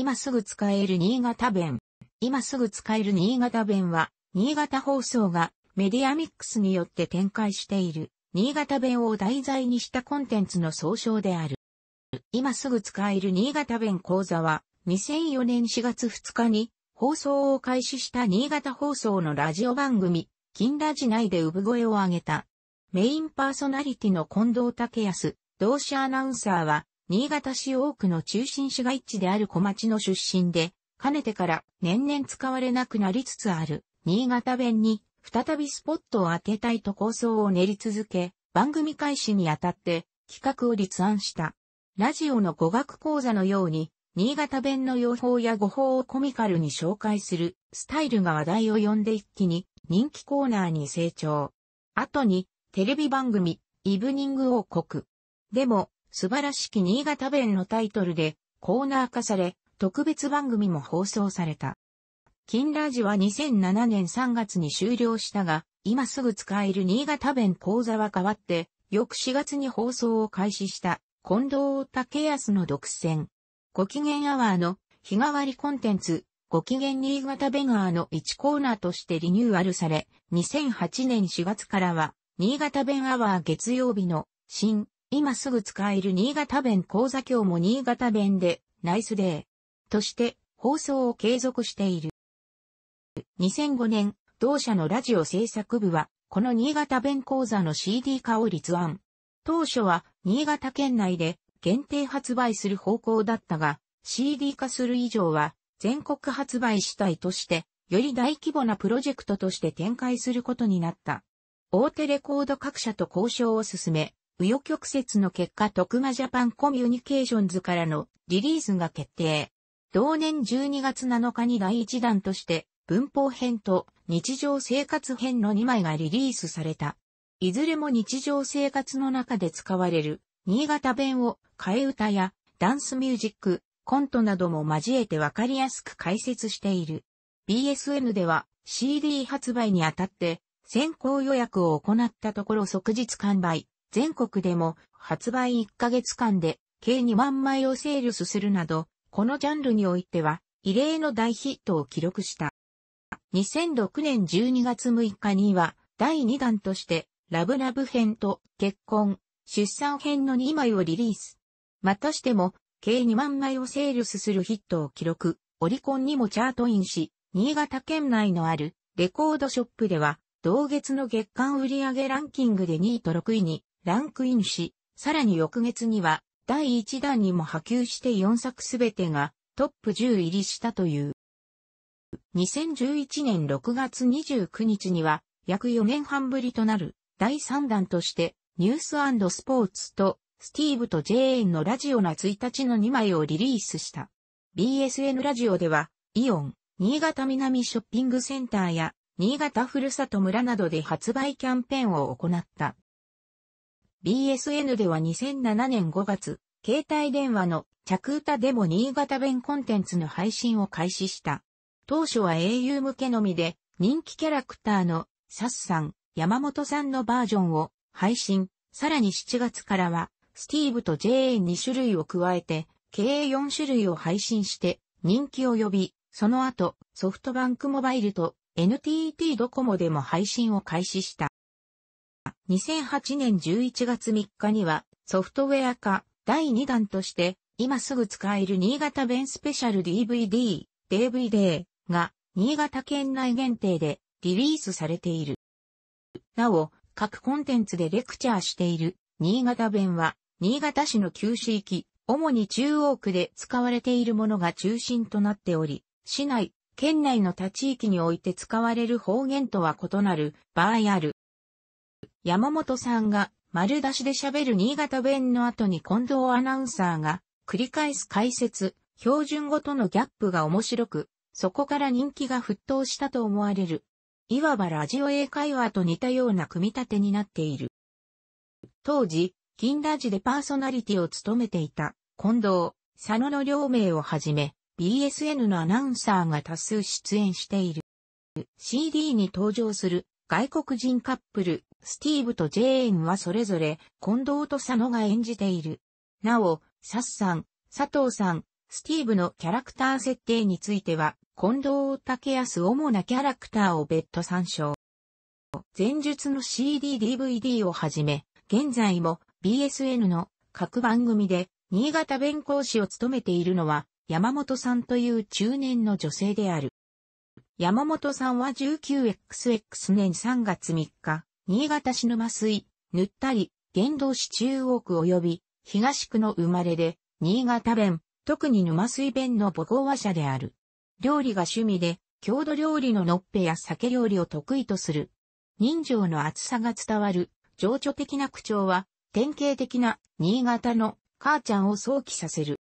今すぐ使える新潟弁。今すぐ使える新潟弁は、新潟放送がメディアミックスによって展開している、新潟弁を題材にしたコンテンツの総称である。今すぐ使える新潟弁講座は、2004年4月2日に放送を開始した新潟放送のラジオ番組、金ラジ内で産声を上げた。メインパーソナリティの近藤武康、同志アナウンサーは、新潟市多くの中心市街地である小町の出身で、かねてから年々使われなくなりつつある新潟弁に再びスポットを当てたいと構想を練り続け、番組開始にあたって企画を立案した。ラジオの語学講座のように、新潟弁の用法や語法をコミカルに紹介するスタイルが話題を呼んで一気に人気コーナーに成長。後にテレビ番組イブニング王国。でも素晴らしき新潟弁のタイトルでコーナー化され、特別番組も放送された。金ラジは2007年3月に終了したが、今すぐ使える新潟弁講座は変わって、翌4月に放送を開始した近藤竹康の独占。ご機嫌アワーの日替わりコンテンツ、ご機嫌新潟弁ガーの1コーナーとしてリニューアルされ、2008年4月からは、新潟弁アワー月曜日の新今すぐ使える新潟弁講座今日も新潟弁でナイスデーとして放送を継続している。2005年、同社のラジオ制作部は、この新潟弁講座の CD 化を立案。当初は、新潟県内で限定発売する方向だったが、CD 化する以上は、全国発売主体として、より大規模なプロジェクトとして展開することになった。大手レコード各社と交渉を進め、紆余曲折の結果徳間ジャパンコミュニケーションズからのリリースが決定。同年12月7日に第1弾として文法編と日常生活編の2枚がリリースされた。いずれも日常生活の中で使われる新潟弁を替え歌やダンスミュージック、コントなども交えてわかりやすく解説している。BSN では CD 発売にあたって先行予約を行ったところ即日完売。全国でも発売1ヶ月間で計2万枚をセールスするなど、このジャンルにおいては異例の大ヒットを記録した。2006年12月6日には第2弾としてラブラブ編と結婚、出産編の2枚をリリース。またしても計2万枚をセールスするヒットを記録、オリコンにもチャートインし、新潟県内のあるレコードショップでは同月の月間売上ランキングで2位と6位にランクインし、さらに翌月には第1弾にも波及して4作すべてがトップ10入りしたという。2011年6月29日には約4年半ぶりとなる第3弾としてニューススポーツとスティーブと j ンのラジオな1日の2枚をリリースした。BSN ラジオではイオン、新潟南ショッピングセンターや新潟ふるさと村などで発売キャンペーンを行った。BSN では2007年5月、携帯電話の着歌でも新潟弁コンテンツの配信を開始した。当初は au 向けのみで、人気キャラクターのサスさん、山本さんのバージョンを配信、さらに7月からは、スティーブと JA2 種類を加えて、計4種類を配信して人気を呼び、その後ソフトバンクモバイルと NTT ドコモでも配信を開始した。2008年11月3日にはソフトウェア化第2弾として今すぐ使える新潟弁スペシャル DVD、DVD が新潟県内限定でリリースされている。なお、各コンテンツでレクチャーしている新潟弁は新潟市の旧市域、主に中央区で使われているものが中心となっており、市内、県内の他地域において使われる方言とは異なる場合ある。山本さんが丸出しで喋る新潟弁の後に近藤アナウンサーが繰り返す解説、標準語とのギャップが面白く、そこから人気が沸騰したと思われる。いわばラジオ英会話と似たような組み立てになっている。当時、金ラジでパーソナリティを務めていた近藤、佐野の両名をはじめ、BSN のアナウンサーが多数出演している。CD に登場する外国人カップル、スティーブとジェーンはそれぞれ、近藤と佐野が演じている。なお、サッさん、佐藤さん、スティーブのキャラクター設定については、近藤竹康主なキャラクターを別途参照。前述の CD-DVD をはじめ、現在も BSN の各番組で新潟弁講師を務めているのは山本さんという中年の女性である。山本さんは 19XX 年3月3日、新潟市沼水、ぬったり、原動市中央区及び、東区の生まれで、新潟弁、特に沼水弁の母語話者である。料理が趣味で、郷土料理ののっぺや酒料理を得意とする。人情の厚さが伝わる、情緒的な口調は、典型的な、新潟の、母ちゃんを想起させる。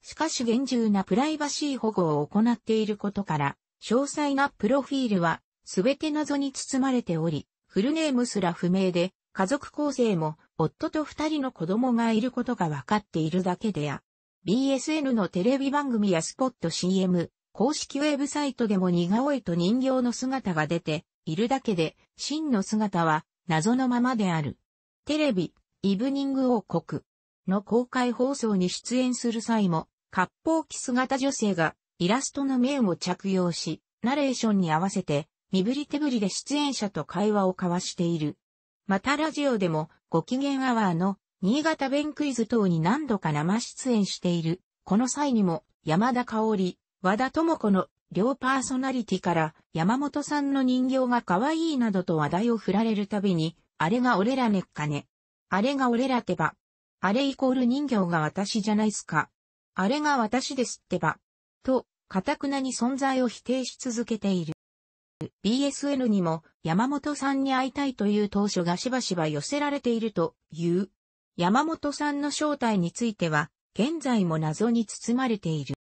しかし厳重なプライバシー保護を行っていることから、詳細なプロフィールは、すべて謎に包まれており、フルネームすら不明で、家族構成も夫と二人の子供がいることが分かっているだけでや、BSN のテレビ番組やスポット CM、公式ウェブサイトでも似顔絵と人形の姿が出ているだけで、真の姿は謎のままである。テレビ、イブニング王国の公開放送に出演する際も、割烹着姿女性がイラストの面を着用し、ナレーションに合わせて身振り手振りで出演者と会話を交わしている。またラジオでも、ご機嫌アワーの新潟弁クイズ等に何度か生出演している。この際にも、山田香織、和田智子の両パーソナリティから山本さんの人形が可愛いなどと話題を振られるたびに、あれが俺らねっかね。あれが俺らてば。あれイコール人形が私じゃないすか。あれが私ですってば。と、かたくなに存在を否定し続けている。BSN にも山本さんに会いたいという当初がしばしば寄せられているという。山本さんの正体については、現在も謎に包まれている。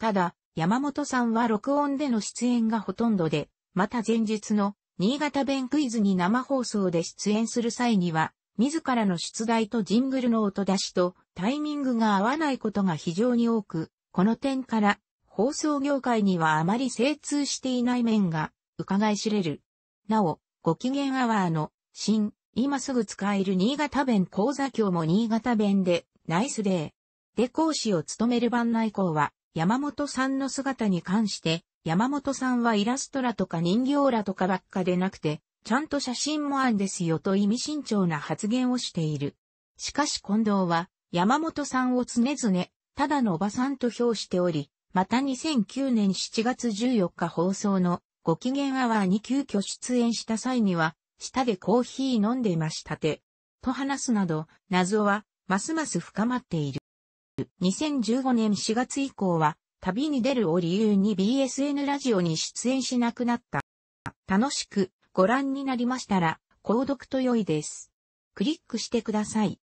ただ、山本さんは録音での出演がほとんどで、また前日の新潟弁クイズに生放送で出演する際には、自らの出題とジングルの音出しとタイミングが合わないことが非常に多く、この点から放送業界にはあまり精通していない面が伺い知れる。なお、ご機嫌アワーの、新、今すぐ使える新潟弁講座今日も新潟弁で、ナイスデー。で講師を務める番内校は、山本さんの姿に関して、山本さんはイラストラとか人形らとかばっかでなくて、ちゃんと写真もあんですよと意味慎重な発言をしている。しかし近藤は、山本さんを常々、ただのおばさんと評しており、また2009年7月14日放送のご機嫌アワーに急遽出演した際には、舌でコーヒー飲んでましたて、と話すなど、謎は、ますます深まっている。2015年4月以降は、旅に出るを理由に BSN ラジオに出演しなくなった。楽しくご覧になりましたら、購読と良いです。クリックしてください。